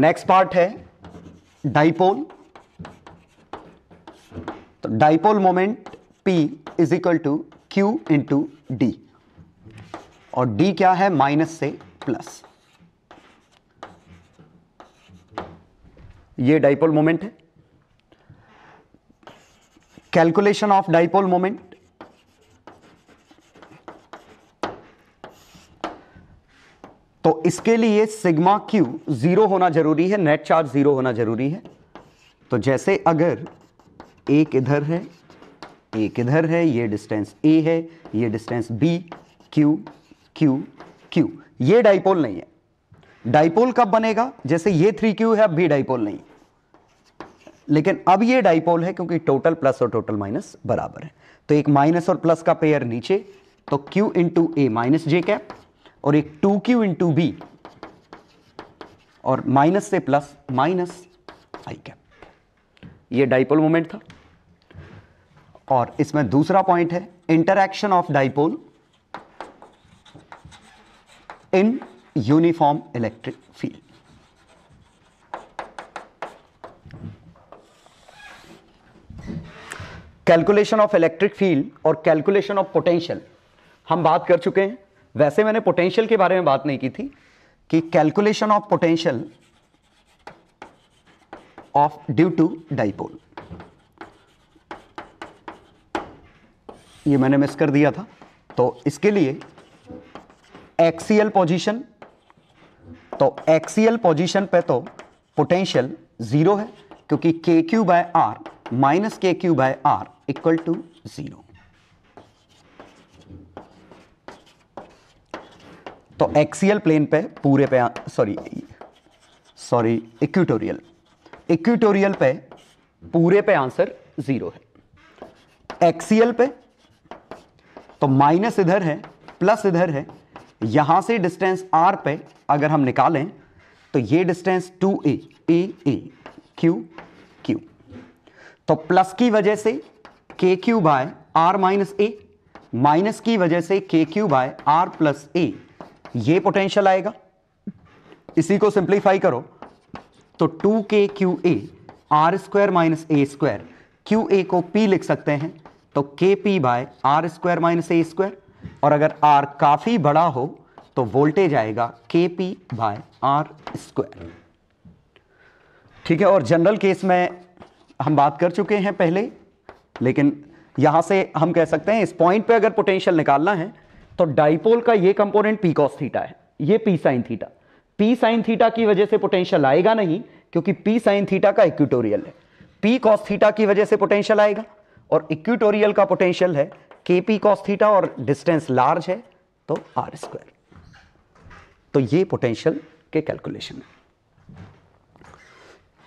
Next uh, part है dipole तो dipole moment P is equal to Q into D और D क्या है माइनस से प्लस ये डाइपोल मोमेंट है कैलकुलेशन ऑफ डाइपोल मोमेंट इसके लिए सिग्मा क्यू जीरो होना जरूरी है नेट चार्ज जीरो होना जरूरी है तो जैसे अगर एक इधर है एक इधर है ये डिस्टेंस ए है ये distance B Q Q Q ये डाइपोल नहीं है डाइपोल कब बनेगा जैसे ये थ्री क्यू है अब भी डाइपोल नहीं लेकिन अब ये डाइपोल है क्योंकि टोटल प्लस और टोटल माइनस बराबर है तो एक माइनस और प्लस का पेयर नीचे तो Q into A minus J cap और एक टू क्यू टू बी और माइनस से प्लस माइनस आई कैप ये डाइपोल मोमेंट था और इसमें दूसरा पॉइंट है interaction of dipole in uniform electric field calculation of electric field और कैलकुलेशन ऑफ पोटेंशियल हम बात कर चुके हैं वैसे मैंने पोटेंशियल के बारे में बात नहीं की थी कि calculation of potential of due to dipole ये मैंने मिस कर दिया था तो इसके लिए एक्सीएल पोजीशन तो एक्सीएल पोजीशन पे तो पोटेंशियल जीरो है क्योंकि K Q by R minus K Q by R equal to zero तो एक्सियल प्लेन पे पूरे पे सॉरी सॉरी इक्विटोरियल इक्विटोरियल पे पूरे पे आंसर जीरो है एक्सियल पे तो माइनस इधर है प्लस इधर है यहां से डिस्टेंस आर पे अगर हम निकालें तो ये distance two A A A Q Q तो प्लस की वजह से K Q by R minus A minus की वजह से K Q by R plus A ये पोटेंशियल आएगा इसी को सिंप्लीफाई करो तो two k q a r square minus a square q a को पी लिख सकते हैं तो k p by r square minus a square और अगर आर काफ़ी बड़ा हो तो वोल्टेज आएगा के पी बाय आर स्क्वायर ठीक है और जनरल केस में हम बात कर चुके हैं पहले लेकिन यहां से हम कह सकते हैं इस पॉइंट पे अगर पोटेंशियल निकालना है तो डाइपोल का ये कंपोनेंट पी कॉस थीटा है ये p sine theta p sine theta की वजह से पोटेंशियल आएगा नहीं क्योंकि पी साइन थीटा का इक्विटोरियल है पी कॉस थीटा की वजह से पोटेंशियल आएगा और इक्विटोरियल का पोटेंशियल है के पी कॉस थीटा और डिस्टेंस लार्ज है तो आर स्क्वायर तो ये पोटेंशियल के कैलकुलेशन है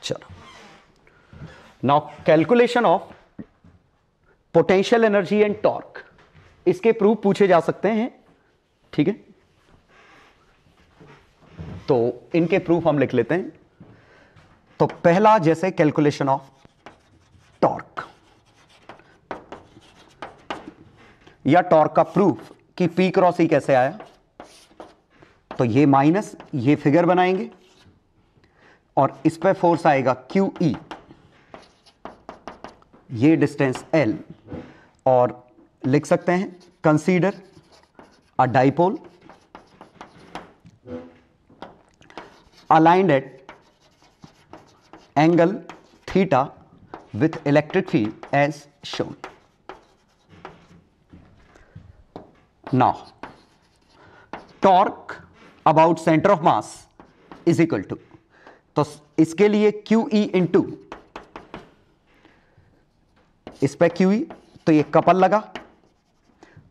चलो now calculation of potential energy and torque इसके प्रूफ पूछे जा सकते हैं ठीक है तो इनके प्रूफ हम लिख लेते हैं तो पहला जैसे कैलकुलेशन ऑफ टॉर्क या टॉर्क का प्रूफ कि पी क्रॉस ई कैसे आया तो ये माइनस ये फिगर बनाएंगे और इस पर फोर्स आएगा क्यू ई e। ये डिस्टेंस एल और लिख सकते हैं consider a dipole aligned at angle theta with electric field as shown now torque about centre of mass is equal to तो इसके लिए क्यू ई इन टू इस पर क्यू ई तो ये कपल लगा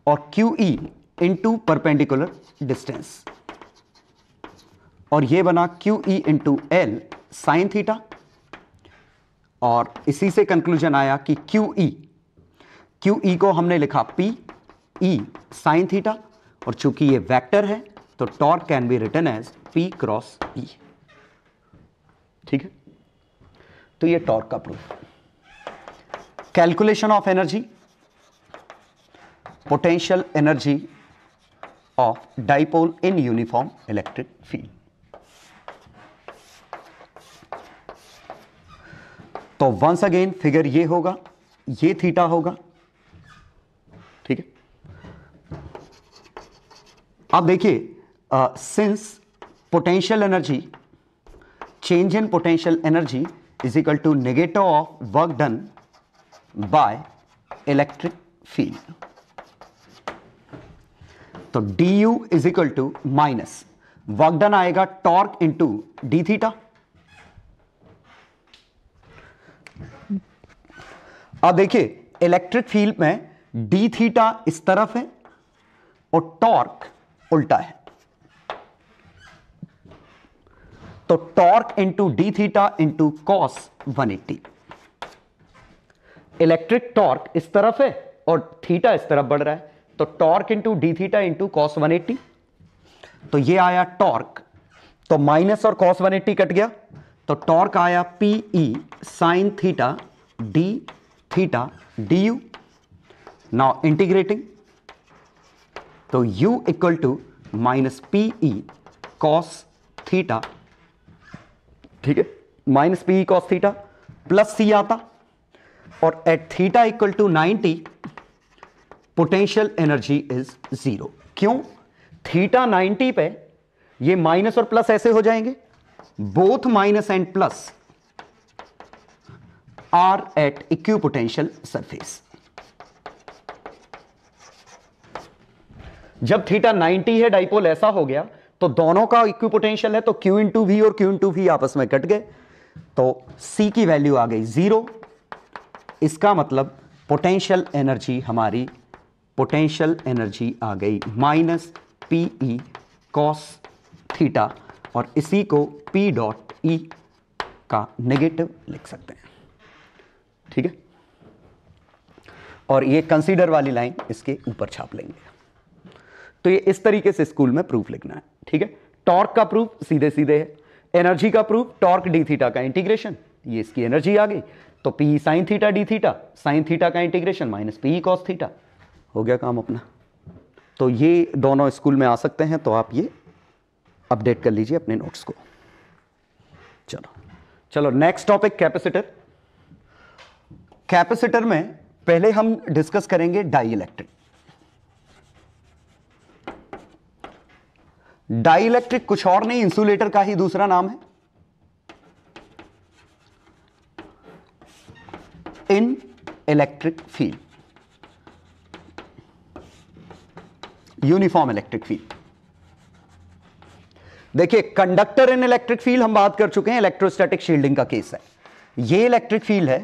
और q E into perpendicular distance और ये बना q E into l sine theta और इसी से कंक्लूजन आया कि क्यू ई क्यू ई को हमने लिखा पी ई साइन थीटा और चूंकि ये वेक्टर है तो torque can be written as p cross E ठीक है तो ये टॉर्क का proof calculation of energy potential energy of dipole in uniform electric field तो वंस अगेन फिगर ये होगा ये थीटा होगा ठीक है अब देखिए since potential energy change in potential energy is equal to negative of work done by electric field तो D U is equal to minus work done आएगा टॉर्क इंटू डी थीटा अब देखिए इलेक्ट्रिक फील्ड में डी थीटा इस तरफ है और torque उल्टा है तो torque into d theta into cos 180 electric torque इस तरफ है और थीटा इस तरफ बढ़ रहा है तो torque into d theta into cos one eighty तो ये आया टॉर्क तो माइनस और कॉस वन एट्टी कट गया तो टॉर्क आया p E sine theta d theta d U now integrating तो u equal to minus p E cos theta ठीक है minus p E cos theta plus C आता और at theta equal to ninety potential energy is zero क्यों theta 90 पे ये minus और plus ऐसे हो जाएंगे both minus and plus are at equipotential surface जब थीटा 90 है डाइपोल ऐसा हो गया तो दोनों का इक्यू पोटेंशियल है तो क्यू इन टू वी और क्यू इन टू वी आपस में कट गए तो सी की वैल्यू आ गई जीरो इसका मतलब पोटेंशियल एनर्जी हमारी पोटेंशियल एनर्जी आ गई minus p E cos theta और इसी को पी डॉट ई का नेगेटिव लिख सकते हैं ठीक है और ये कंसीडर वाली लाइन इसके ऊपर छाप लेंगे तो ये इस तरीके से स्कूल में प्रूफ लिखना है ठीक है टॉर्क का प्रूफ सीधे सीधे है एनर्जी का प्रूफ टॉर्क डी थीटा का इंटीग्रेशन ये इसकी एनर्जी आ गई तो p sine theta d theta sine theta का integration minus p cos theta हो गया काम अपना तो ये दोनों स्कूल में आ सकते हैं तो आप ये अपडेट कर लीजिए अपने नोट्स को चलो चलो नेक्स्ट टॉपिक कैपेसिटर कैपेसिटर में पहले हम डिस्कस करेंगे डाई डाई इलेक्ट्रिक कुछ और नहीं इंसुलेटर का ही दूसरा नाम है in electric field uniform electric field देखिए कंडक्टर इन इलेक्ट्रिक फील्ड हम बात कर चुके हैं इलेक्ट्रोस्टैटिक शील्डिंग का केस है ये इलेक्ट्रिक फील्ड है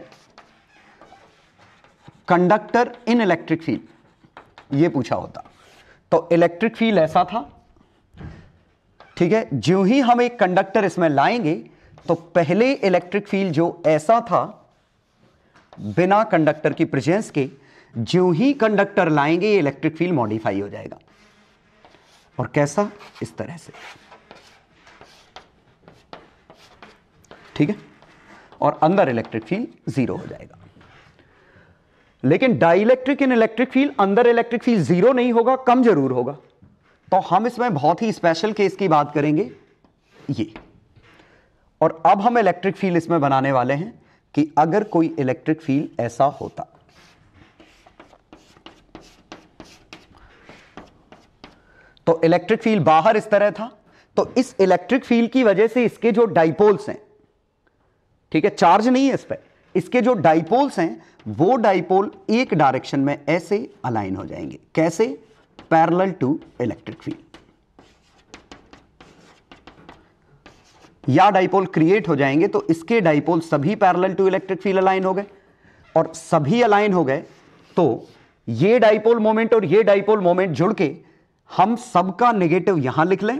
कंडक्टर इन इलेक्ट्रिक फील्ड ये पूछा होता तो इलेक्ट्रिक फील्ड ऐसा था ठीक है जो ही हम एक कंडक्टर इसमें लाएंगे तो पहले इलेक्ट्रिक फील्ड जो ऐसा था बिना कंडक्टर की प्रेजेंस के जो ही कंडक्टर लाएंगे ये इलेक्ट्रिक फील्ड मॉडिफाई हो जाएगा और कैसा इस तरह से ठीक है और अंदर इलेक्ट्रिक फील्ड जीरो हो जाएगा लेकिन डाइलेक्ट्रिक इन इलेक्ट्रिक फील्ड अंदर इलेक्ट्रिक फील्ड जीरो नहीं होगा कम जरूर होगा तो हम इसमें बहुत ही स्पेशल केस की बात करेंगे ये और अब हम इलेक्ट्रिक फील्ड इसमें बनाने वाले हैं कि अगर कोई इलेक्ट्रिक फील्ड ऐसा होता तो इलेक्ट्रिक फील्ड बाहर इस तरह था तो इस इलेक्ट्रिक फील्ड की वजह से इसके जो डाइपोल्स हैं ठीक है चार्ज नहीं है इस पर इसके जो डाइपोल्स हैं वो डाइपोल एक डायरेक्शन में ऐसे अलाइन हो जाएंगे कैसे पैरेलल टू इलेक्ट्रिक फील्ड या डाइपोल क्रिएट हो जाएंगे तो इसके डाइपोल सभी parallel to electric field align हो गए और सभी अलाइन हो गए तो ये डाइपोल मोमेंट और ये डाइपोल मोमेंट जुड़ के हम सबका नेगेटिव यहां लिख लें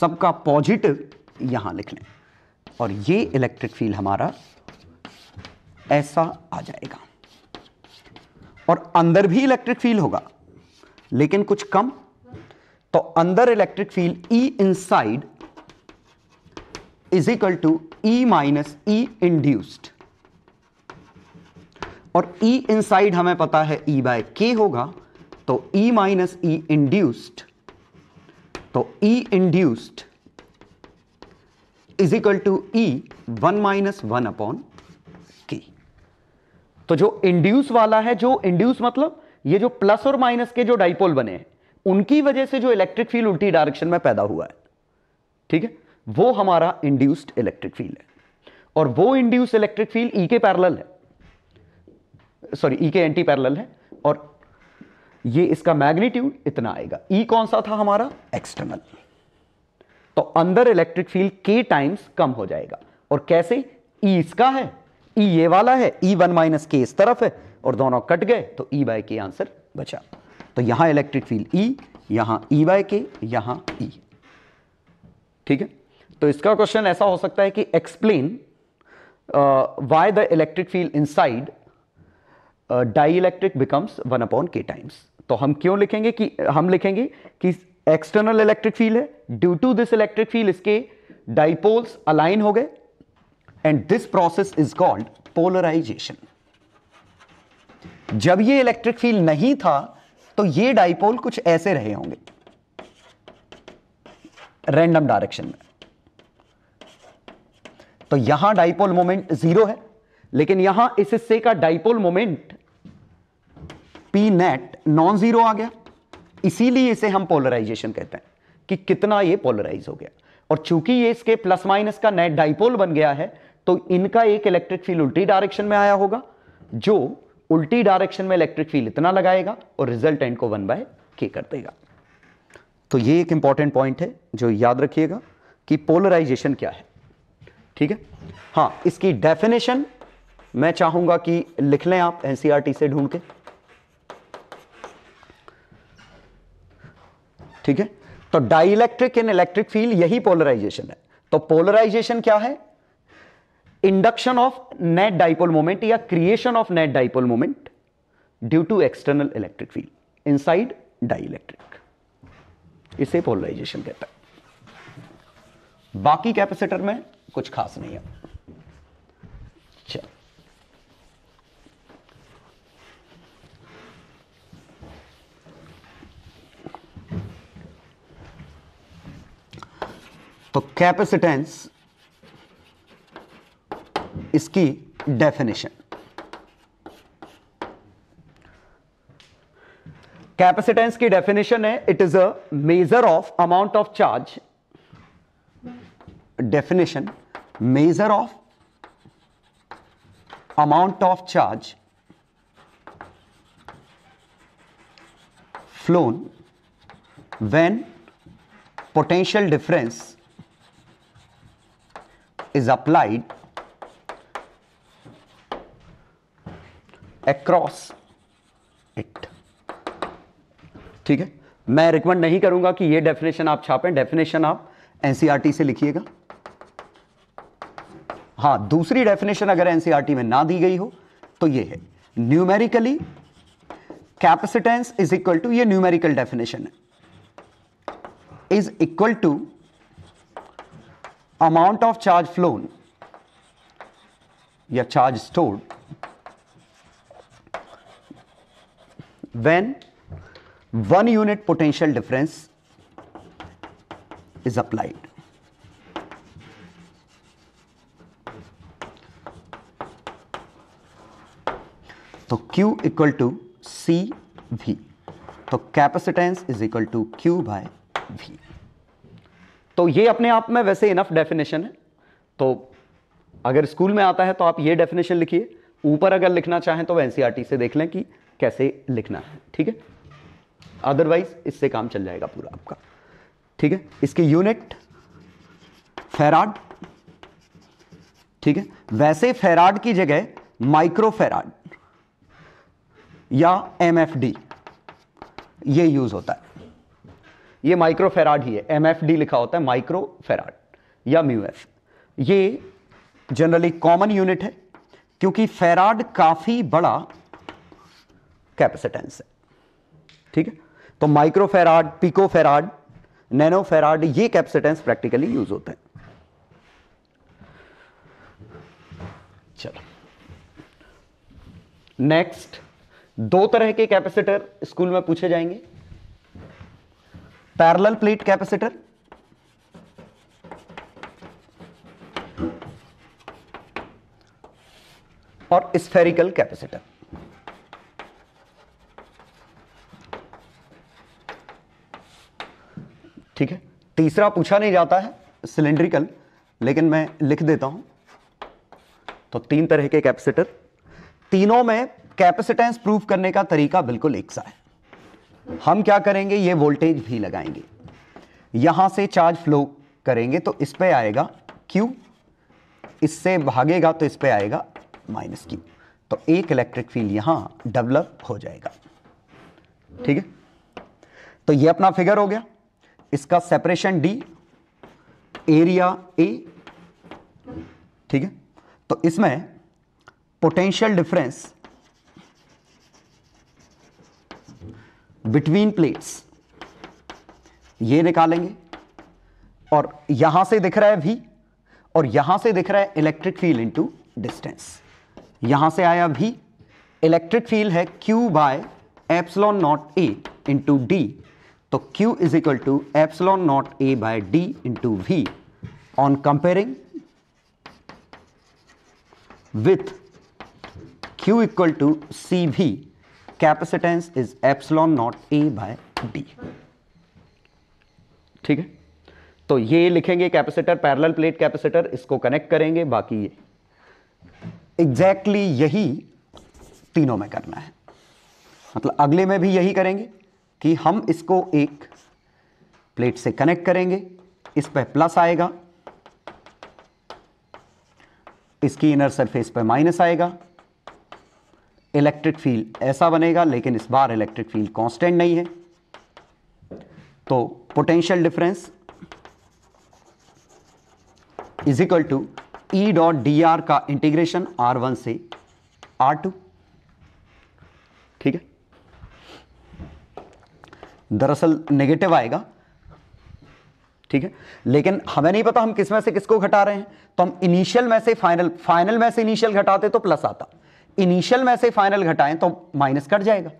सबका पॉजिटिव यहां लिख लें और ये इलेक्ट्रिक फील्ड हमारा ऐसा आ जाएगा और अंदर भी इलेक्ट्रिक फील्ड होगा लेकिन कुछ कम तो अंदर electric field E inside is equal to E minus E induced और ई e इनसाइड हमें पता है ई बाय के होगा तो E माइनस ई इंड्यूस्ड तो E induced is equal to E one minus one upon k तो जो इंड्यूस वाला है जो इंड्यूस मतलब ये जो प्लस और माइनस के जो डाइपोल बने हैं उनकी वजह से जो इलेक्ट्रिक फील्ड उल्टी डायरेक्शन में पैदा हुआ है ठीक है वो हमारा इंड्यूस्ड इलेक्ट्रिक फील्ड है और वो इंड्यूस इलेक्ट्रिक फील्ड ई के पैरल है सॉरी ई e के एंटी पैरल है और ये इसका मैग्नीट्यूड इतना आएगा ई e कौन सा था हमारा एक्सटर्नल तो अंदर इलेक्ट्रिक फील्ड के टाइम्स कम हो जाएगा और कैसे ई e इसका है ई e ये वाला है ई वन माइनस के इस तरफ है और दोनों कट गए तो ई बाय के आंसर बचा तो यहां इलेक्ट्रिक फील्ड ई यहां ई बाय के यहां ई ठीक है तो इसका क्वेश्चन ऐसा हो सकता है कि explain why the electric field inside dielectric becomes one upon k times तो हम क्यों लिखेंगे कि हम लिखेंगे कि एक्सटर्नल इलेक्ट्रिक फील्ड है due to this electric field इसके डाइपोल्स अलाइन हो गए and this process is called polarisation जब ये इलेक्ट्रिक फील्ड नहीं था तो ये डाइपोल कुछ ऐसे रहे होंगे रैंडम डायरेक्शन में तो यहां डाइपोल मोमेंट जीरो है लेकिन यहां इस हिस्से का dipole moment p net non zero आ गया इसीलिए इसे हम पोलराइजेशन कहते हैं कि कितना ये पोलराइज हो गया और चूंकि ये इसके प्लस माइनस का नेट डाइपोल बन गया है तो इनका एक इलेक्ट्रिक फील्ड उल्टी डायरेक्शन में आया होगा जो उल्टी डायरेक्शन में इलेक्ट्रिक फील्ड इतना लगाएगा और रिजल्ट एंड को वन बाय के कर देगा तो ये एक इंपॉर्टेंट पॉइंट है जो याद रखिएगा कि पोलराइजेशन क्या है ठीक है हाँ इसकी डेफिनेशन मैं चाहूंगा कि लिख लें आप एनसीआरटी e से ढूंढ के ठीक है तो डाइलेक्ट्रिक इन इलेक्ट्रिक फील्ड यही पोलराइजेशन है तो पोलराइजेशन क्या है induction of net dipole moment या creation of net dipole moment due to external electric field inside dielectric इसे पोलराइजेशन कहता है बाकी कैपेसिटर में कुछ खास नहीं है चलो तो कैपेसिटेंस इसकी डेफिनेशन कैपेसिटेंस की डेफिनेशन है it is a measure of amount of charge definition measure of amount of charge flown when potential difference is applied across it ठीक है मैं रिकमेंड नहीं करूंगा कि ये डेफिनेशन आप छापें डेफिनेशन आप एनसीईआरटी e से लिखिएगा हाँ दूसरी डेफिनेशन अगर एनसीईआरटी e में ना दी गई हो तो ये है numerically capacitance is equal to ये न्यूमेरिकल डेफिनेशन है is equal to amount of charge flown, your charge stored, when one unit potential difference is applied. So Q equal to CV. So capacitance is equal to Q by V. तो ये अपने आप में वैसे enough definition है तो अगर school में आता है तो आप ये डेफिनेशन लिखिए ऊपर अगर लिखना चाहें तो एन e से देख लें कि कैसे लिखना है ठीक है अदरवाइज इससे काम चल जाएगा पूरा आपका ठीक है इसकी यूनिट फेराड ठीक है वैसे फेराड की जगह माइक्रो फेराड या एमएफडी ये यूज होता है ये माइक्रो फेराड ही है एम लिखा होता है माइक्रो फेराड या म्यू ये जनरली कॉमन यूनिट है क्योंकि फेराड काफ़ी बड़ा कैपेसिटेंस है ठीक है तो micro farad pico farad nano farad ये कैपेसिटेंस प्रैक्टिकली यूज होते हैं चलो नेक्स्ट दो तरह के कैपेसिटर स्कूल में पूछे जाएंगे पैरेलल प्लेट कैपेसिटर और स्फेरिकल कैपेसिटर ठीक है तीसरा पूछा नहीं जाता है सिलेंड्रिकल लेकिन मैं लिख देता हूं तो तीन तरह के कैपेसिटर तीनों में कैपेसिटेंस प्रूफ करने का तरीका बिल्कुल एक सा है हम क्या करेंगे ये वोल्टेज भी लगाएंगे यहां से चार्ज फ्लो करेंगे तो इस पर आएगा क्यू इससे भागेगा तो इस पर आएगा माइनस क्यू तो एक इलेक्ट्रिक फील्ड यहां डेवलप हो जाएगा ठीक है तो ये अपना फिगर हो गया इसका सेपरेशन डी एरिया ए ठीक है तो इसमें पोटेंशियल डिफरेंस बिटवीन प्लेट्स ये निकालेंगे और यहां से दिख रहा है भी और यहां से दिख रहा है इलेक्ट्रिक फील्ड इनटू डिस्टेंस यहां से आया भी इलेक्ट्रिक फील्ड है q by epsilon not A into d तो Q is equal to epsilon not A by d into V on comparing with Q equal to C V capacitance is epsilon not A by d ठीक है तो ये लिखेंगे capacitor parallel plate capacitor इसको connect करेंगे बाकी ये exactly exactly यही तीनों में करना है मतलब अगले में भी यही करेंगे कि हम इसको एक प्लेट से कनेक्ट करेंगे इस पर प्लस आएगा इसकी इनर सरफेस पर माइनस आएगा इलेक्ट्रिक फील्ड ऐसा बनेगा लेकिन इस बार इलेक्ट्रिक फील्ड कांस्टेंट नहीं है तो potential difference is equal to E dot d r का इंटीग्रेशन आर वन से आर टू ठीक है दरअसल नेगेटिव आएगा ठीक है लेकिन हमें नहीं पता हम किस में से किसको घटा रहे हैं तो हम इनिशियल में से फाइनल फाइनल में से इनिशियल घटाते तो प्लस आता इनिशियल में से फाइनल घटाएं तो माइनस कट जाएगा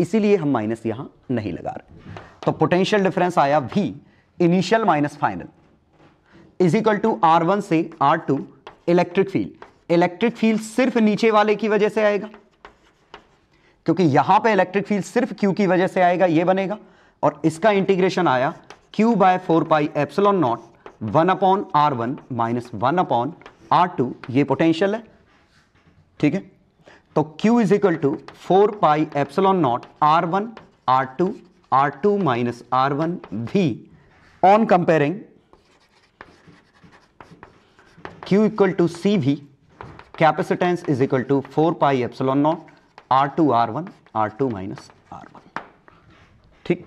इसीलिए हम माइनस यहां नहीं लगा रहे तो पोटेंशियल डिफरेंस आया भी initial minus final is equal to r one से r two electric field electric field सिर्फ नीचे वाले की वजह से आएगा क्योंकि यहां पे इलेक्ट्रिक फील्ड सिर्फ क्यू की वजह से आएगा ये बनेगा और इसका इंटीग्रेशन आया q by four pi epsilon naught one upon r one minus one upon r two ये पोटेंशियल है ठीक है तो Q is equal to four pi epsilon naught r one r two r two minus r one भी on comparing Q equal to C V capacitance is equal to four pi epsilon naught r two r one r two minus r one ठीक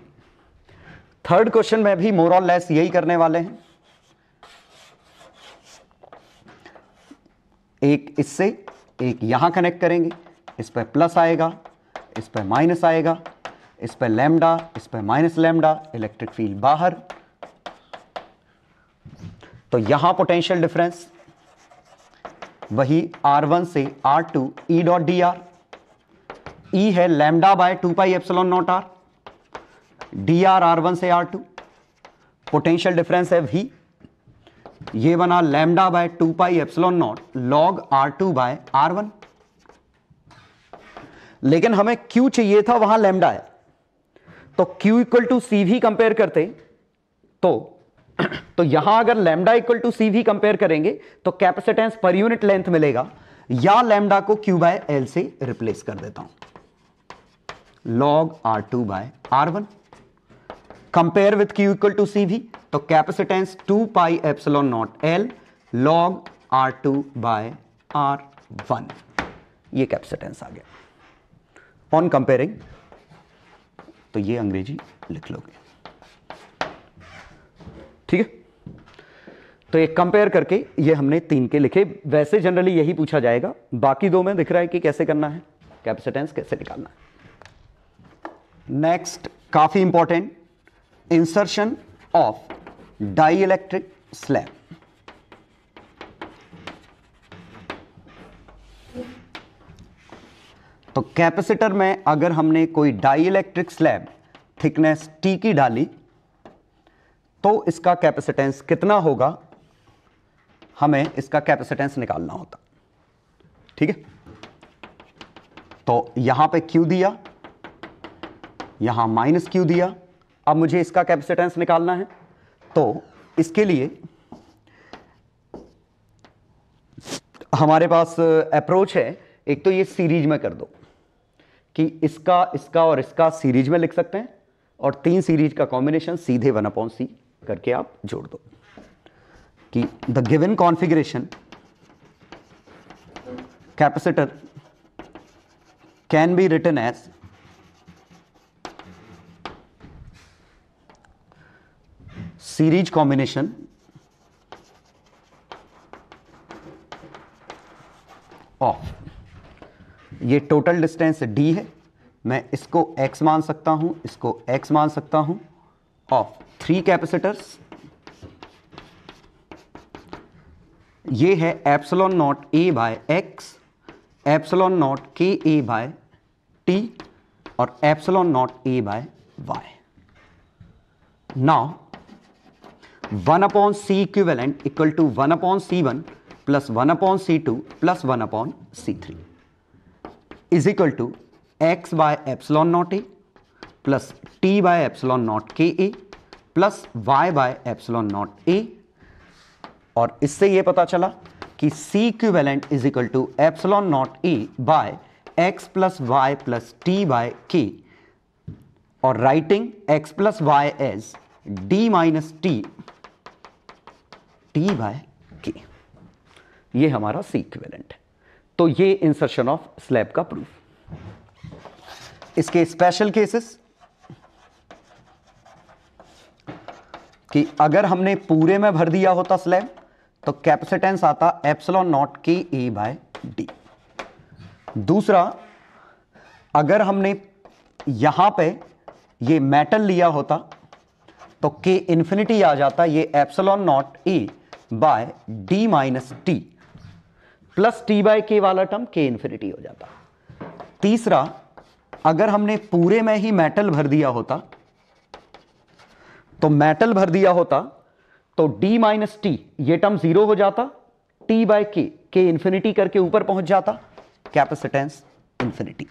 third question में भी more all less यही करने वाले हैं एक इससे एक यहां कनेक्ट करेंगे इस पर प्लस आएगा इस पर माइनस आएगा इस पर लेमडा इस पर माइनस लैमडा इलेक्ट्रिक फील्ड बाहर तो यहां पोटेंशियल डिफरेंस वही R1 से R2 to E dot d r E है lambda by two pi epsilon naught r d r r one से आर टू पोटेंशियल डिफरेंस है वी ये बना lambda by two pi epsilon naught log r two by r one लेकिन हमें Q चाहिए था वहां लैम्डा है तो क्यू इक्वल टू सी भी कंपेयर करते तो तो यहां अगर लैमडा इक्वल टू सी भी कंपेयर करेंगे तो कैपेसिटेंस पर यूनिट लेंथ मिलेगा या लेमडा को क्यू बाय एल से रिप्लेस कर देता हूं log r two by r one compare with q equal to C V तो capacitance two pi epsilon naught l log r two by r one ये capacitance आ गया on comparing तो ये अंग्रेजी लिख लोगे ठीक है तो ये कंपेयर करके ये हमने तीन के लिखे वैसे जनरली यही पूछा जाएगा बाकी दो में दिख रहा है कि कैसे करना है कैपेसिटेंस कैसे निकालना है नेक्स्ट काफी important insertion of dielectric slab. तो कैपेसिटर में अगर हमने कोई डाइलेक्ट्रिक स्लैब थिकनेस टी की डाली तो इसका कैपेसिटेंस कितना होगा हमें इसका कैपेसिटेंस निकालना होता ठीक है तो यहां पे क्यू दिया यहां माइनस क्यू दिया अब मुझे इसका कैपेसिटेंस निकालना है तो इसके लिए हमारे पास अप्रोच है एक तो ये सीरीज में कर दो कि इसका इसका और इसका सीरीज में लिख सकते हैं और तीन सीरीज का कॉम्बिनेशन सीधे वन अपॉन सी करके आप जोड़ दो कि the given configuration capacitor can be written as series combination of ये टोटल डिस्टेंस डी है मैं इसको x मान सकता हूं इसको x मान सकता हूं ऑफ थ्री कैपेसिटर्स ये है epsilon not A by x epsilon naught k A by t और epsilon not A by y now one upon C equivalent equal to one upon C one plus one upon C two plus one upon C three is equal to x by epsilon not A plus T by epsilon naught k A plus y by epsilon not A और इससे ये पता चला कि सी equivalent is equal to epsilon not A by X plus Y plus T by K और writing X plus Y as D minus T T by K ये हमारा C equivalent है तो ये इंसर्शन ऑफ स्लैब का proof इसके special cases कि अगर हमने पूरे में भर दिया होता स्लैब तो कैपेसिटेंस आता epsilon naught k A by D दूसरा अगर हमने यहां पे ये मेटल लिया होता तो के इन्फिनिटी आ जाता ये epsilon not A by D minus T plus T by K वाला टर्म के इन्फिनिटी हो जाता तीसरा अगर हमने पूरे में ही मेटल भर दिया होता तो मेटल भर दिया होता तो डी माइनस टी ये टर्म जीरो हो जाता टी बाय के के इन्फिनिटी करके ऊपर पहुंच जाता कैपेसिटेंस इन्फिनिटी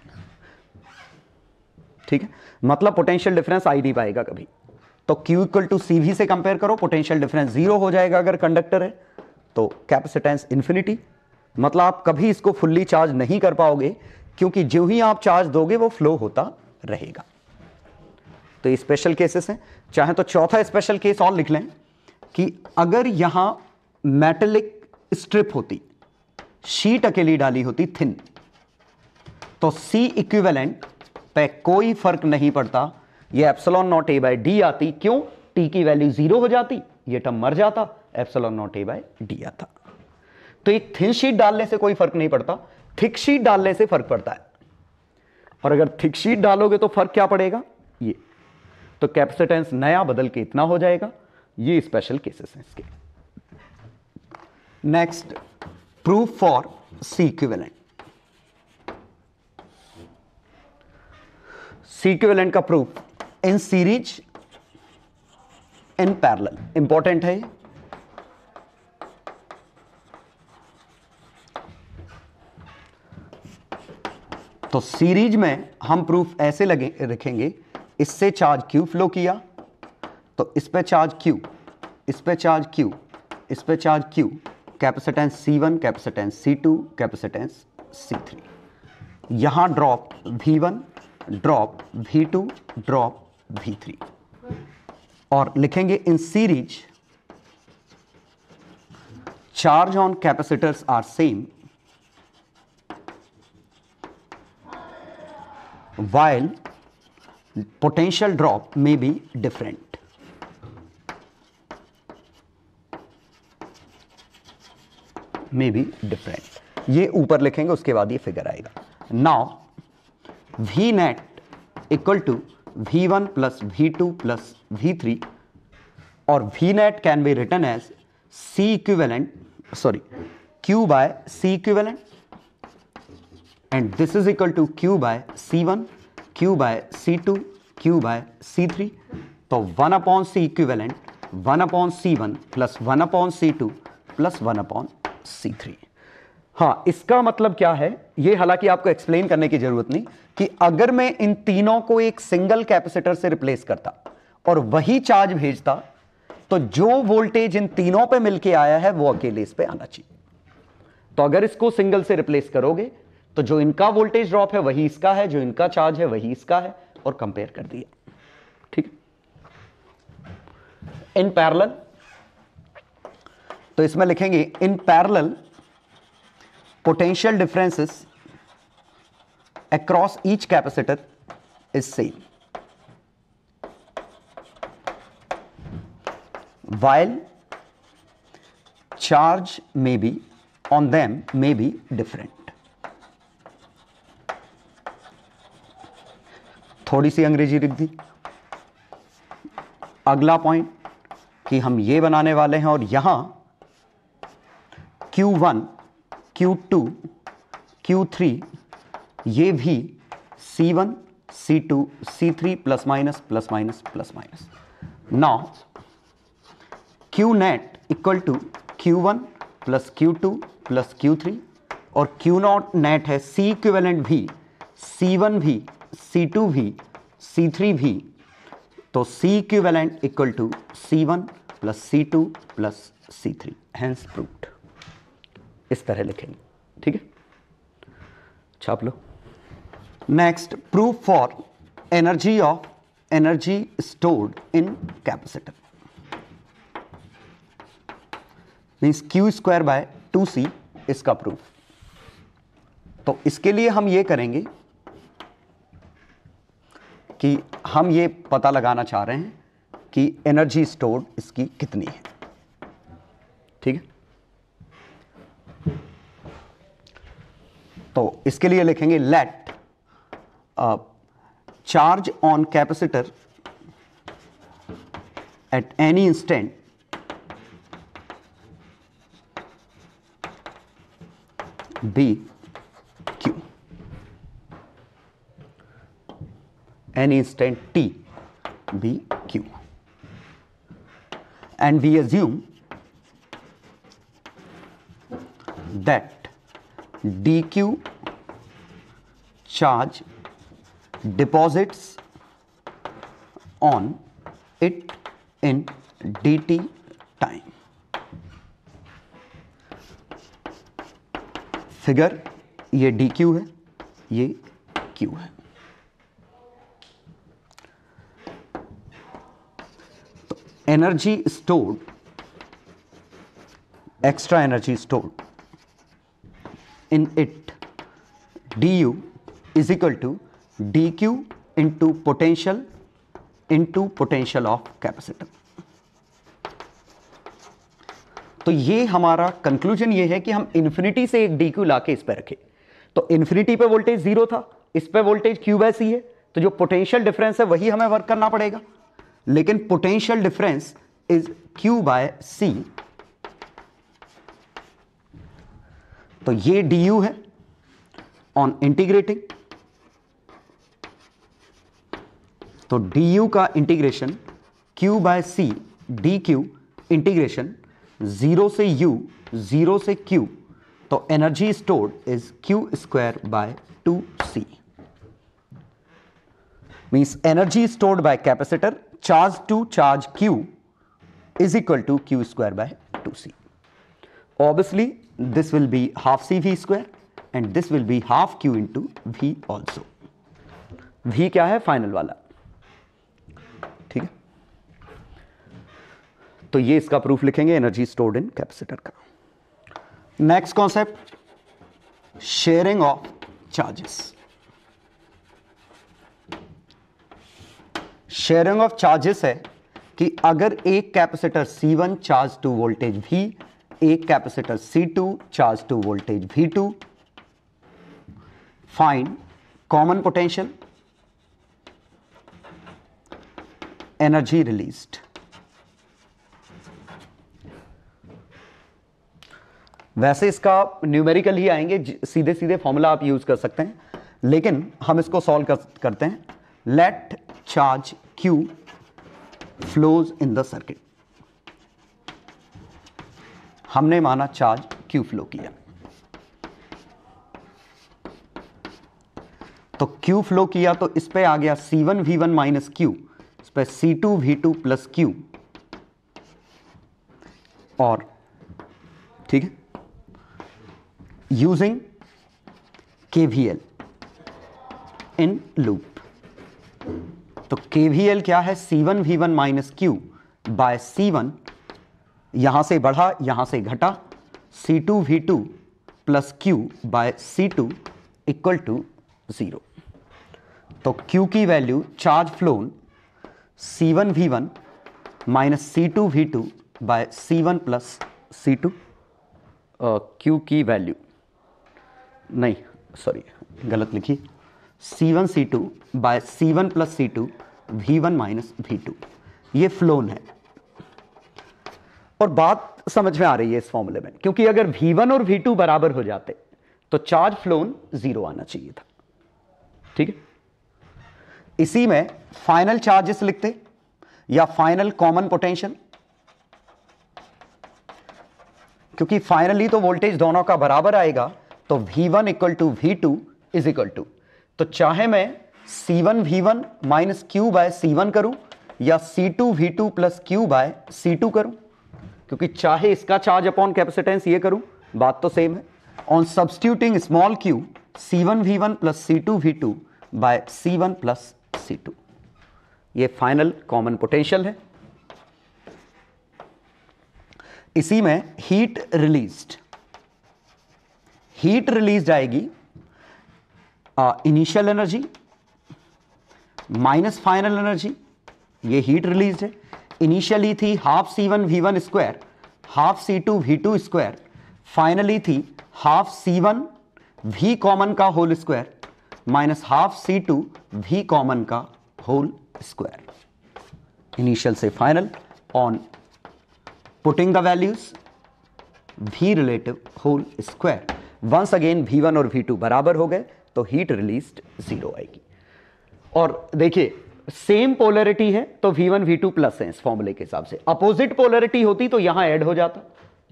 ठीक है मतलब पोटेंशियल डिफरेंस आई नहीं पाएगा कभी तो Q इक्वल टू सी भी से कंपेयर करो पोटेंशियल डिफरेंस जीरो हो जाएगा अगर कंडक्टर है तो कैपेसिटेंस इन्फिनिटी मतलब आप कभी इसको फुल्ली चार्ज नहीं कर पाओगे क्योंकि जो ही आप चार्ज दोगे वो फ्लो होता रहेगा तो ये स्पेशल केसेस हैं चाहे तो चौथा स्पेशल केस और लिख लें कि अगर यहां मेटेलिक स्ट्रिप होती शीट अकेली डाली होती थिन तो सी इक्विवेलेंट पे कोई फर्क नहीं पड़ता ये epsilon not A by D आती क्यों टी की वैल्यू जीरो हो जाती ये टर्म मर जाता epsilon not A by D आता तो एक थिन शीट डालने से कोई फर्क नहीं पड़ता थिक शीट डालने से फर्क पड़ता है और अगर थिक शीट डालोगे तो फर्क क्या पड़ेगा ये तो कैपेसिटेंस नया बदल के इतना हो जाएगा ये स्पेशल केसेस हैं इसके next proof for C equivalent C equivalent का proof in series in parallel important है तो सीरीज में हम प्रूफ ऐसे लगे रखेंगे इससे चार्ज क्यू फ्लो किया तो इस पे चार्ज क्यू इस पे चार्ज क्यू इस पे charge Q capacitance C one capacitance C two capacitance C three यहां drop one drop two drop V three और लिखेंगे in series charge on capacitors are same while potential drop may be different may be different ये ऊपर लिखेंगे उसके बाद ये figure आएगा now V net equal to V1 plus V2 plus V3 or Vnet can be written as C equivalent sorry Q by C equivalent and this is equal to Q by C1 Q by C2 Q by C3 so 1 upon C equivalent 1 upon C1 plus 1 upon C2 plus 1 upon C3 हाँ इसका मतलब क्या है ये हालांकि आपको explain करने की जरूरत नहीं कि अगर मैं इन तीनों को एक सिंगल कैपेसिटर से रिप्लेस करता और वही चार्ज भेजता तो जो वोल्टेज इन तीनों पे मिलके आया है वो अकेले इस पे आना चाहिए तो अगर इसको सिंगल से रिप्लेस करोगे तो जो इनका वोल्टेज ड्रॉप है वही इसका है जो इनका चार्ज है वही इसका है और कंपेयर कर दिया ठीक इन पैरल तो इसमें लिखेंगे in parallel potential differences across each capacitor is same while charge may be on them may be different. थोड़ी सी अंग्रेजी लिख दी अगला पॉइंट कि हम ये बनाने वाले हैं और यहां Q1 Q2, Q3 ये भी C1, C2, C3 plus minus plus minus plus minus now Q net equal to Q one plus Q two plus Q three और क्यू नॉट नेट है सी इक्विवेलेंट भी सी वन भी सी to भी सी three भी तो C equivalent equal to C one plus C two plus C three hence proved इस तरह लिखेंगे ठीक है छाप लो next proof for energy of energy stored in capacitor means Q square by two C इसका प्रूफ तो इसके लिए हम ये करेंगे कि हम ये पता लगाना चाह रहे हैं कि एनर्जी स्टोर्ड इसकी कितनी है ठीक है तो इसके लिए लिखेंगे let charge on capacitor at any instant be Q any instant T be Q and we assume that D Q charge deposits on it in D T time figure ये क्यू है ये क्यू है तो energy stored extra energy stored in it du is equal to dq into potential into potential of capacitor. तो ये हमारा conclusion ये है कि हम इन्फिनिटी से एक डी क्यू ला के इस पर रखें तो इन्फिनिटी पे वोल्टेज जीरो था इस पे वोल्टेज क्यू बाय सी है तो जो पोटेंशियल डिफरेंस है वही हमें वर्क करना पड़ेगा लेकिन potential difference is Q by C तो ये डी यू है ऑन इंटीग्रेटिंग तो डी यू का integration q by C D Q integration zero से u जीरो से q तो energy stored is q square by two C means energy stored by capacitor charge to charge q is equal to q square by two C obviously this will be half C V square and this will be half q into v also. v क्या है final वाला ठीक है तो ये इसका proof लिखेंगे energy stored in capacitor का next concept sharing of charges. Sharing of charges है कि अगर एक capacitor C1 charge to voltage भी एक capacitor C2 charge to voltage V2 find common potential energy released वैसे इसका न्यूमेरिकल ही आएंगे सीधे सीधे फॉर्मूला आप यूज कर सकते हैं लेकिन हम इसको सॉल्व कर, करते हैं let charge Q flows in the circuit हमने माना चार्ज क्यू फ्लो किया तो क्यू फ्लो किया तो इस पर आ गया C one V one minus Q इस पर C two V two plus Q और ठीक है यूजिंग के वी एल इन लूप तो के वी एल क्या है C one V one minus Q by C one यहां से बढ़ा यहां से घटा C two V two plus Q by C two equal to zero तो Q की value charge flown C one V one minus C two V two by C one plus C two क्यू की value नहीं sorry गलत लिखी C one C two by C one plus C two we one minus V two ये flown है और बात समझ में आ रही है इस फॉर्मूले में क्योंकि अगर V1 और V2 बराबर हो जाते तो चार्ज फ्लोन जीरो आना चाहिए था ठीक है इसी में फाइनल चार्जेस लिखते या फाइनल कॉमन पोटेंशियल क्योंकि फाइनली तो वोल्टेज दोनों का बराबर आएगा तो V one equal to V two is equal to तो चाहे मैं C one V one minus Q by C one करूं या C two V two plus Q by C two करूं क्योंकि चाहे इसका चार्ज अपॉन कैपेसिटेंस ये करूं बात तो सेम है on substituting small Q C one V one plus C two V two by C one plus C two ये फाइनल कॉमन पोटेंशियल है इसी में हीट रिलीज्ड हीट रिलीज आएगी initial energy minus final energy ये heat release है initially थी half C one V one square half C two V two square finally थी half C one V common का whole square minus half C two V common का whole square initial से final on putting the values V relative whole square once again V one और V two बराबर हो गए तो heat release zero आएगी और देखिए सेम पोलरिटी है तो V1 one we two plus है इस फॉर्मूले के हिसाब से अपोजिट पोलरिटी होती तो यहां ऐड हो जाता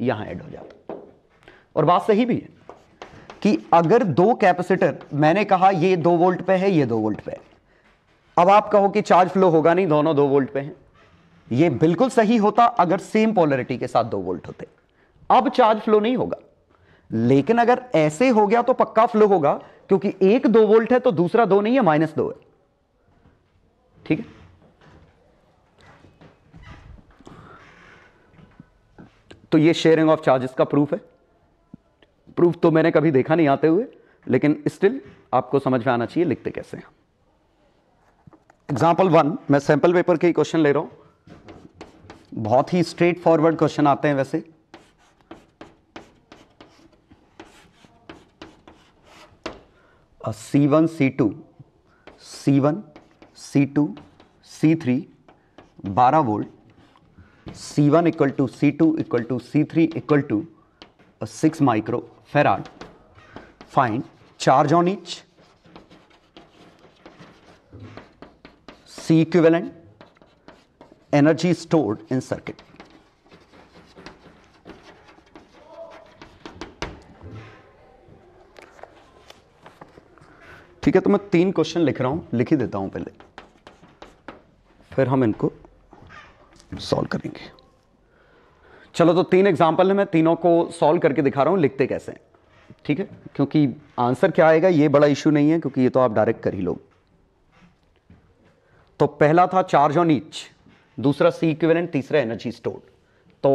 यहां ऐड हो जाता और बात सही भी है कि अगर दो कैपेसिटर मैंने कहा ये दो वोल्ट पे है ये दो वोल्ट पे है अब आप कहो कि चार्ज फ्लो होगा नहीं दोनों दो वोल्ट पे हैं ये बिल्कुल सही होता अगर सेम पोलरिटी के साथ दो वोल्ट होते अब चार्ज फ्लो नहीं होगा लेकिन अगर ऐसे हो गया तो पक्का फ्लो होगा क्योंकि एक दो वोल्ट है तो दूसरा दो नहीं है माइनस दो है ठीक है तो ये शेयरिंग ऑफ चार्जेस का प्रूफ है प्रूफ तो मैंने कभी देखा नहीं आते हुए लेकिन स्टिल आपको समझ में आना चाहिए लिखते कैसे हैं एग्जाम्पल वन मैं सैंपल पेपर के ही क्वेश्चन ले रहा हूं बहुत ही स्ट्रेट फॉरवर्ड क्वेश्चन आते हैं वैसे C one C two C one C two C three बारह volt C one equal to C two equal to C three equal to six micro farad fine charge on each C equivalent energy stored in circuit ठीक है तो मैं तीन question लिख रहा हूं लिख ही देता हूं पहले फिर हम इनको सॉल्व करेंगे चलो तो तीन एग्जाम्पल है मैं तीनों को सॉल्व करके दिखा रहा हूँ लिखते कैसे ठीक है क्योंकि आंसर क्या आएगा ये बड़ा इश्यू नहीं है क्योंकि ये तो आप डायरेक्ट कर ही लोग तो पहला था चार्ज ऑन ईच दूसरा सी इक्विवेलेंट तीसरा एनर्जी स्टोर तो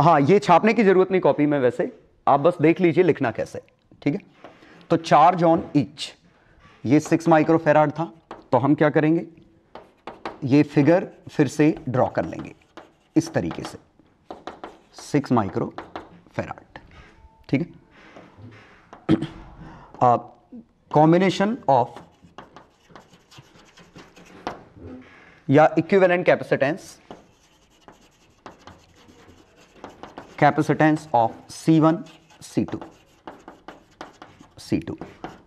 हाँ ये छापने की जरूरत नहीं कॉपी में वैसे आप बस देख लीजिए लिखना कैसे ठीक है तो चार्ज ऑन ईच ये सिक्स माइक्रोफेराड था तो हम क्या करेंगे ये फिगर फिर से ड्रॉ कर लेंगे इस तरीके से सिक्स माइक्रो फेराट ठीक है कॉम्बिनेशन ऑफ या equivalent capacitance capacitance of C one C two C two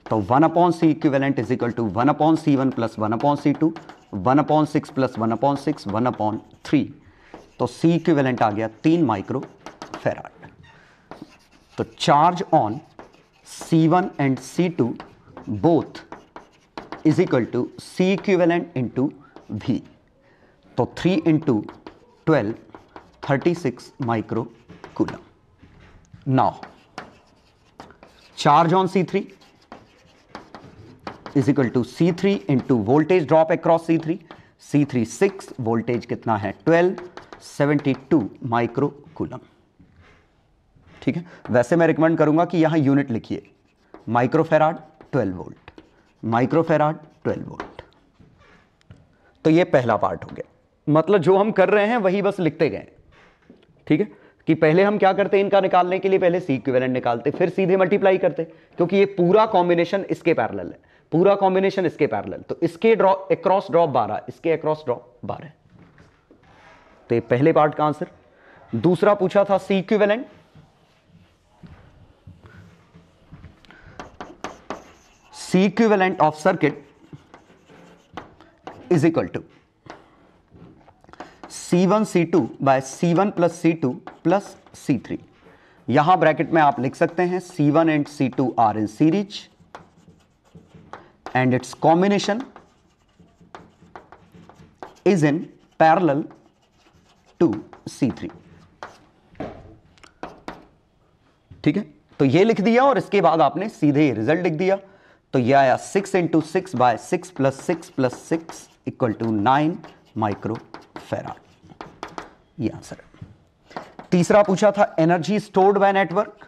तो one upon C equivalent is equal to one upon C one plus one upon C two one upon six plus one upon six one upon three तो C equivalent आ गया तीन micro farad तो charge on C one and C two both is equal to C equivalent into V तो three into twelve thirty six micro coulomb now charge on C three is equal to C three into voltage drop across C three C three six voltage कितना है twelve seventy two micro coulomb ठीक है वैसे मैं recommend करूंगा कि यहां unit लिखिए microfarad twelve volt microfarad twelve volt तो ये पहला पार्ट हो गया मतलब जो हम कर रहे हैं वही बस लिखते गए ठीक है कि पहले हम क्या करते हैं इनका निकालने के लिए पहले सी इक्विवेलेंट निकालते फिर सीधे मल्टीप्लाई करते क्योंकि ये पूरा कॉम्बिनेशन इसके पैरेलल है पूरा कॉम्बिनेशन इसके पैरेलल तो इसके ड्रॉ अक्रॉस ड्रॉप बारह इसके अक्रॉस ड्रॉप बारह तो पहले पार्ट का आंसर दूसरा पूछा था C equivalent C equivalent of circuit is equal to C one C two by C one plus C two plus C three यहां ब्रैकेट में आप लिख सकते हैं C one and C two are in series and its combination is in parallel to C3 ठीक है तो ये लिख दिया और इसके बाद आपने सीधे रिजल्ट लिख दिया तो ये आया six into six by six plus six plus six equal to nine micro farad ये आंसर तीसरा पूछा था energy stored by network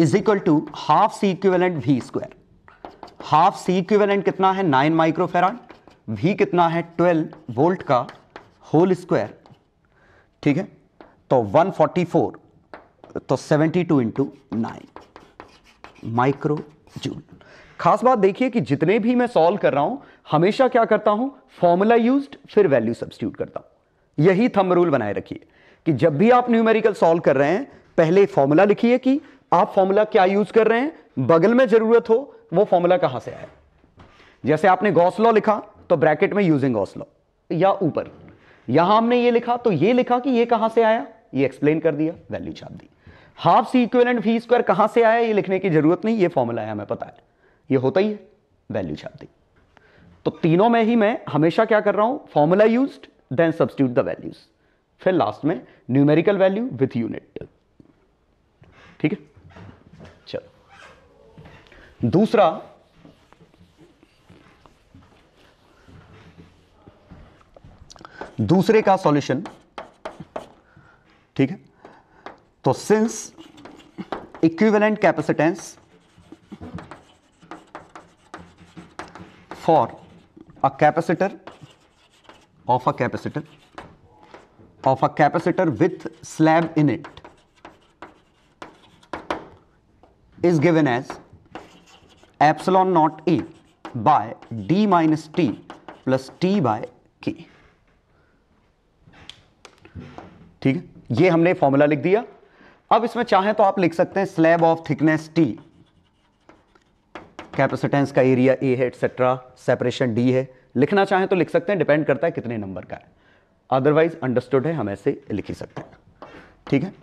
is equal to half C equivalent V square half C equivalent कितना है नाइन माइक्रोफेराड वी कितना है twelve volt का whole square ठीक है तो 144 तो 72 two into nine micro joule खास बात देखिए कि जितने भी मैं सॉल्व कर रहा हूं हमेशा क्या करता हूं फॉर्मूला यूज्ड फिर वैल्यू सब्सिट्यूट करता हूं यही थम रूल बनाए रखिए कि जब भी आप न्यूमेरिकल सॉल्व कर रहे हैं पहले फॉर्मूला लिखिए कि आप फॉर्मूला क्या यूज कर रहे हैं बगल में जरूरत हो वो फॉर्मूला कहां से आया जैसे आपने गॉस लॉ लिखा तो ब्रैकेट में यूजिंग गॉस लॉ या ऊपर यहां हमने ये लिखा तो ये लिखा कि ये कहां से आया ये एक्सप्लेन कर दिया वैल्यू छाप दी half C equivalent V square कहां से आया ये लिखने की जरूरत नहीं ये फॉर्मूला है हमें पता है ये होता ही है वैल्यू छाप दी तो तीनों में ही मैं हमेशा क्या कर रहा हूं formula use then substitute the values फिर लास्ट में न्यूमेरिकल वैल्यू विथ यूनिट ठीक है दूसरा दूसरे का सॉल्यूशन ठीक है तो since equivalent capacitance for a capacitor of a capacitor of a capacitor with slab in it is given as epsilon not A by D minus T plus T by K ठीक है ये हमने formula लिख दिया अब इसमें चाहे तो आप लिख सकते हैं slab of thickness T capacitance का एरिया ए है एटसेट्रा सेपरेशन डी है लिखना चाहे तो लिख सकते हैं डिपेंड करता है कितने नंबर का है अदरवाइज अंडरस्टूड है हम ऐसे लिख ही सकते हैं ठीक है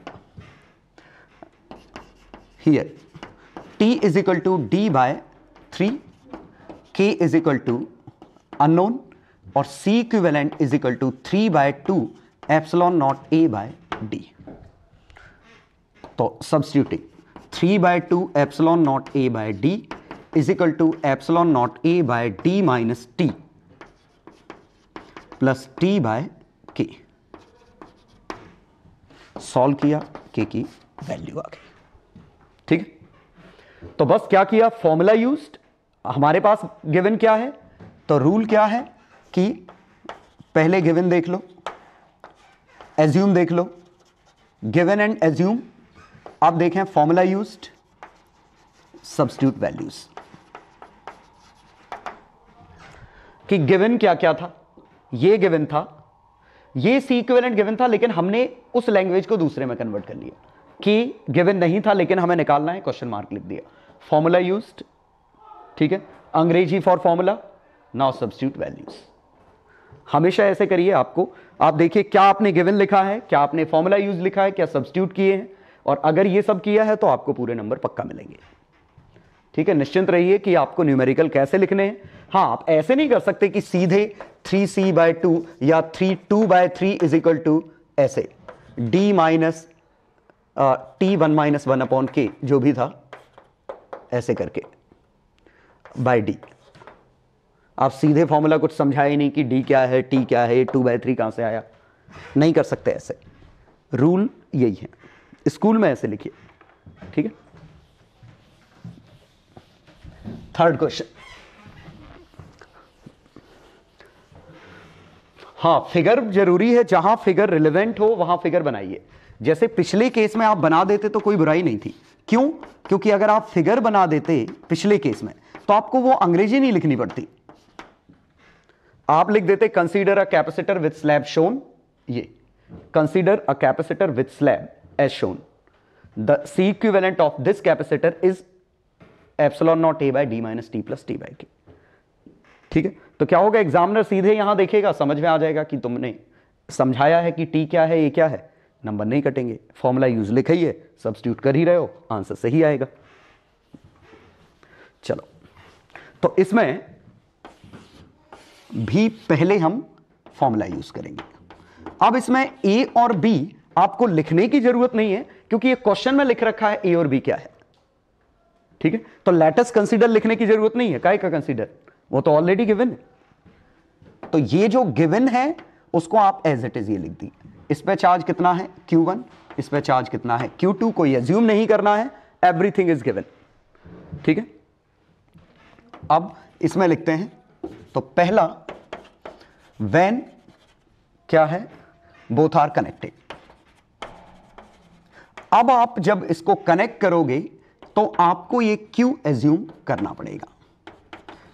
Here. T is equal to D by three K is equal to unknown और C equivalent is equal to three by two epsilon not A by D तो substituting three by two epsilon not A by D is equal to epsilon not A by D minus T plus T by K solve किया K की value आ गई ठीक है तो बस क्या किया फॉर्मूला यूज हमारे पास गिवन क्या है तो रूल क्या है कि पहले गिवन देख लो एज्यूम देख लो गिवन एंड एज्यूम आप देखें फॉर्मूला यूज सब्सट्यूट वैल्यूज कि गिवन क्या क्या था ये गिवन था ये सी गिवन था लेकिन हमने उस लैंग्वेज को दूसरे में कन्वर्ट कर लिया कि गिवन नहीं था लेकिन हमें निकालना है क्वेश्चन मार्क लिख दिया फॉर्मूला यूज ठीक है अंग्रेजी for formula now substitute values हमेशा ऐसे करिए आपको आप देखिए क्या आपने गिवन लिखा है क्या आपने फॉर्मूला यूज लिखा है क्या सब्सिट्यूट किए हैं और अगर ये सब किया है तो आपको पूरे नंबर पक्का मिलेंगे ठीक है निश्चिंत रहिए कि आपको न्यूमेरिकल कैसे लिखने हैं हाँ आप ऐसे नहीं कर सकते कि सीधे थ्री सी बाय टू या three two by three is equal to ऐसे D minus T one minus one upon K जो भी था ऐसे करके बाय डी आप सीधे फॉर्मूला कुछ समझाए नहीं कि डी क्या है टी क्या है टू बाय थ्री कहां से आया नहीं कर सकते ऐसे रूल यही है स्कूल में ऐसे लिखिए ठीक है थर्ड क्वेश्चन हाँ फिगर जरूरी है जहां फिगर रिलेवेंट हो वहां फिगर बनाइए जैसे पिछले केस में आप बना देते तो कोई बुराई नहीं थी क्यों क्योंकि अगर आप फिगर बना देते पिछले केस में तो आपको वो अंग्रेजी नहीं लिखनी पड़ती आप लिख देते consider a capacitor with slab shown ये consider a capacitor with slab as shown the C equivalent of this capacitor is epsilon not A by D minus T plus T by K ठीक है तो क्या होगा examiner सीधे यहां देखेगा समझ में आ जाएगा कि तुमने समझाया है कि टी क्या है ये क्या है नंबर नहीं कटेंगे फॉर्मूला यूज लिखा ही है सब्सिट्यूट कर ही रहे हो आंसर सही आएगा चलो तो इसमें भी पहले हम फॉर्मूला यूज करेंगे अब इसमें ए और बी आपको लिखने की जरूरत नहीं है क्योंकि ये क्वेश्चन में लिख रखा है ए और बी क्या है ठीक है तो लेटेस्ट कंसीडर लिखने की जरूरत नहीं है काय का कंसीडर वो तो ऑलरेडी गिवन है तो ये जो गिवन है उसको आप एज इट इज ये लिख दिए इस पर चार्ज कितना है Q1 इस पर चार्ज कितना है Q2 कोई एज्यूम नहीं करना है एवरीथिंग इज गिवन ठीक है अब इसमें लिखते हैं तो पहला वैन क्या है बोथ आर कनेक्टेड अब आप जब इसको कनेक्ट करोगे तो आपको ये Q एज्यूम करना पड़ेगा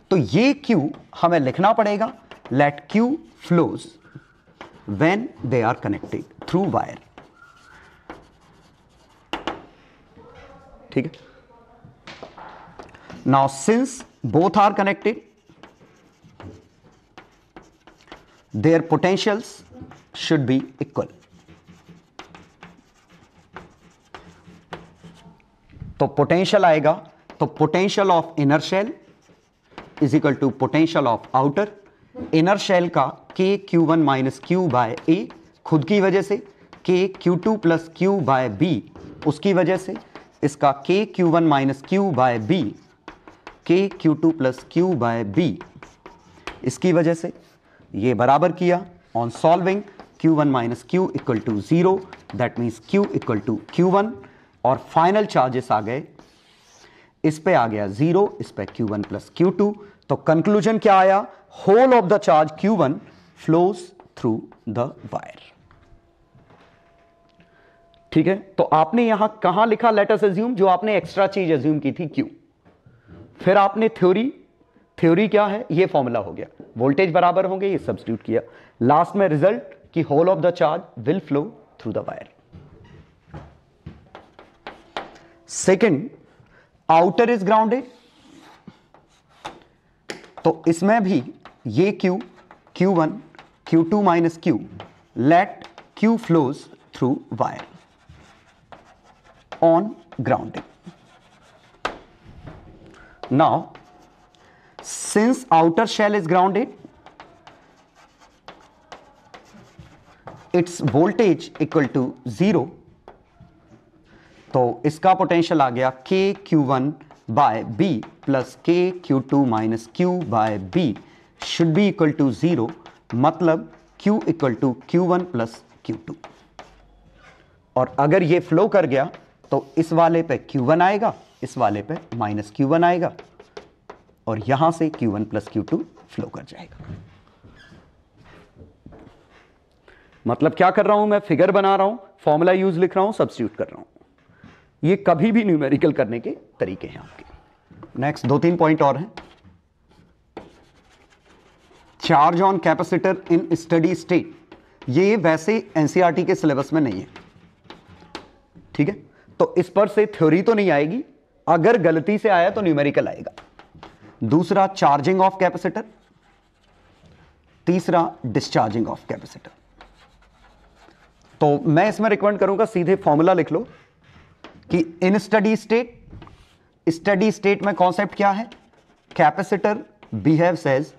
तो ये Q हमें लिखना पड़ेगा let Q flows when they are connected through wire. ठीक now since both are connected their potentials should be equal तो पोटेंशियल आएगा तो potential of inner shell is equal to potential of outer inner shell का K Q one minus Q by A खुद की वजह से K Q two plus Q by B उसकी वजह से इसका K Q one minus Q by B K Q two plus Q by B इसकी वजह से ये बराबर किया on solving Q one minus Q equal to zero that means Q equal to Q one और फाइनल चार्जेस आ गए इस पे आ गया ज़ीरो इस पे Q one plus Q two तो कंक्लूजन क्या आया whole of the charge Q one flows through the wire ठीक है तो आपने यहां कहां लिखा लेटस एज्यूम जो आपने एक्स्ट्रा चीज एज्यूम की थी क्यू फिर आपने थ्योरी थ्योरी क्या है ये फॉर्मूला हो गया वोल्टेज बराबर होंगे ये सब्सिट्यूट किया लास्ट में रिजल्ट कि whole of the charge will flow through the wire second outer is grounded तो इसमें भी ये Q Q one Q two minus Q let Q flows through wire on grounding now since outer shell is grounded its voltage equal to zero तो इसका potential आ गया K Q one by B plus K Q two minus Q by B should be equal to zero मतलब Q equal to Q one plus Q two और अगर ये flow कर गया तो इस वाले पे Q1 आएगा इस वाले पे माइनस क्यू आएगा और यहां से Q1 one plus Q flow कर जाएगा मतलब क्या कर रहा हूं मैं फिगर बना रहा हूं फॉर्मूला यूज लिख रहा हूं सब्सिट्यूट कर रहा हूं ये कभी भी न्यूमेरिकल करने के तरीके हैं आपके नेक्स्ट दो तीन पॉइंट और हैं charge on capacitor in steady state ये वैसे एनसीईआरटी e के सिलेबस में नहीं है ठीक है तो इस पर से थ्योरी तो नहीं आएगी अगर गलती से आया तो न्यूमेरिकल आएगा दूसरा चार्जिंग ऑफ कैपेसिटर तीसरा डिस्चार्जिंग ऑफ कैपेसिटर तो मैं इसमें रिकमेंड करूंगा सीधे फॉर्मूला लिख लो कि in steady state steady state में कॉन्सेप्ट क्या है capacitor behave as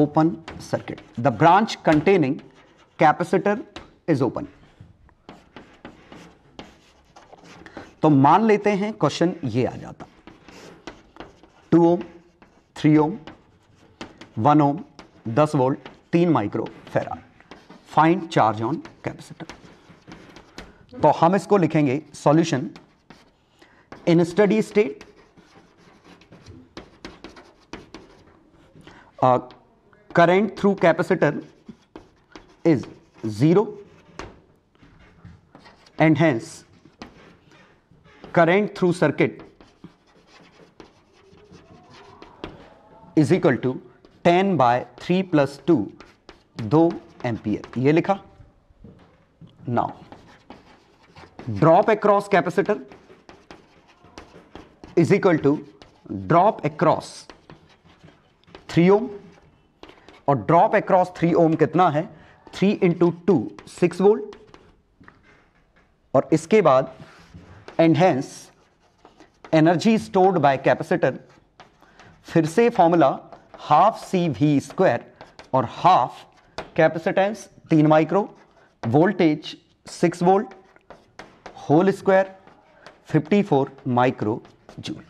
open circuit. The branch containing capacitor is open. तो मान लेते हैं क्वेश्चन ये आ जाता two ohm three ohm one ohm दस वोल्ट तीन माइक्रो फेरा फाइंड चार्ज ऑन कैपेसिटर तो हम इसको लिखेंगे solution in steady state current through capacitor is zero and hence current through circuit is equal to ten by three plus two दो ampere यह लिखा now drop across capacitor is equal to drop across three ohm और drop across three ohm कितना है three into two six volt और इसके बाद and hence energy stored by capacitor फिर से formula half C V square और हाफ कैपेसिटेंस तीन micro voltage six volt whole square four micro joule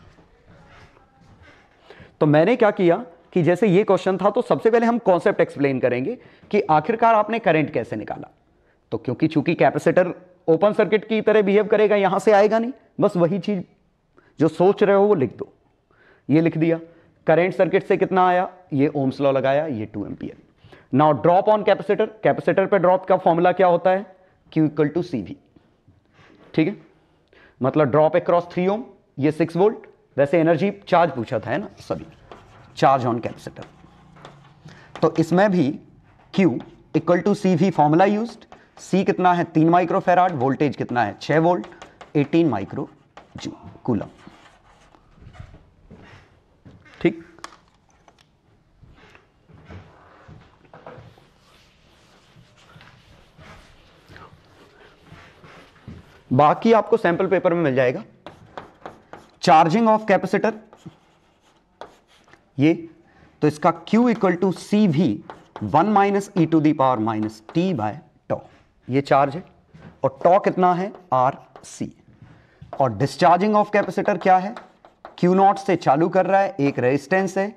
तो मैंने क्या किया कि जैसे ये क्वेश्चन था तो सबसे पहले हम कॉन्सेप्ट एक्सप्लेन करेंगे कि आखिरकार आपने करंट कैसे निकाला तो क्योंकि चूंकि कैपेसिटर ओपन सर्किट की तरह बिहेव करेगा यहां से आएगा नहीं बस वही चीज जो सोच रहे हो वो लिख दो ये लिख दिया करंट सर्किट से कितना आया ये ओम्स लॉ लगाया ये two ampere now drop on capacitor capacitor पर ड्रॉप का फॉर्मूला क्या होता है क्यू इक्वल टू सी ठीक है मतलब ड्रॉप अक्रॉस थ्री ओम ये सिक्स वोल्ट वैसे एनर्जी चार्ज पूछा था है ना सभी चार्ज ऑन कैपेसिटर तो इसमें भी Q इक्वल टू सी भी फॉर्मूला यूज सी कितना है तीन माइक्रो फेराड वोल्टेज कितना है छह volt eighteen micro joule coulomb ठीक बाकी आपको सैंपल पेपर में मिल जाएगा चार्जिंग ऑफ कैपेसिटर ये तो इसका Q equal to C V one minus e to the power minus t by tau ये चार्ज है और टॉ कितना है आर सी और डिस्चार्जिंग ऑफ कैपेसिटर क्या है क्यू नॉट से चालू कर रहा है एक रेजिस्टेंस है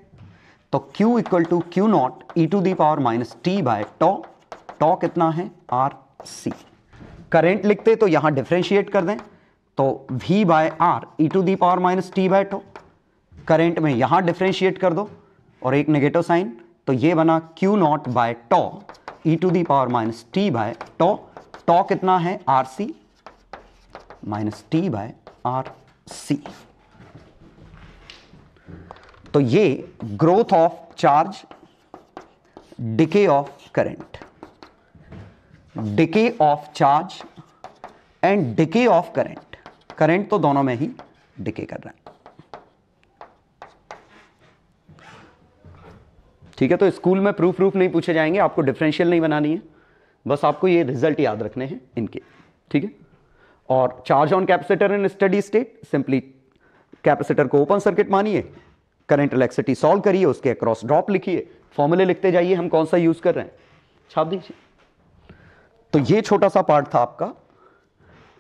तो Q equal to Q naught e to the power minus t by tau tau कितना है आर सी करेंट लिखते तो यहां डिफ्रेंशिएट कर दें तो V by R e to the power minus t by tau current में यहां डिफ्रेंशिएट कर दो और एक नेगेटिव साइन तो ये बना Q naught by tau e to the power minus t by tau tau कितना है R C minus t by R C तो ये growth of charge decay of current decay of charge and decay of current current तो दोनों में ही decay कर रहा है ठीक है तो स्कूल में प्रूफ प्रूफ नहीं पूछे जाएंगे आपको डिफरेंशियल नहीं बनानी है बस आपको ये रिजल्ट याद रखने हैं इनके ठीक है और charge on capacitor in steady state simply capacitor को ओपन सर्किट मानिए करंट इलेक्ट्रिसिटी सॉल्व करिए उसके अक्रॉस ड्रॉप लिखिए फॉर्मूले लिखते जाइए हम कौन सा यूज़ कर रहे हैं छाप दीजिए तो ये छोटा सा पार्ट था आपका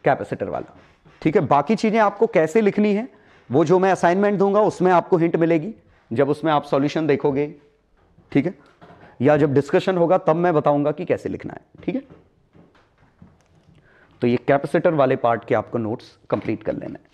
कैपेसिटर वाला ठीक है बाकी चीज़ें आपको कैसे लिखनी है वो जो मैं असाइनमेंट दूंगा उसमें आपको हिंट मिलेगी जब उसमें आप सॉल्यूशन देखोगे ठीक है या जब डिस्कशन होगा तब मैं बताऊंगा कि कैसे लिखना है ठीक है तो ये कैपेसिटर वाले पार्ट के आपको नोट्स कंप्लीट कर लेना है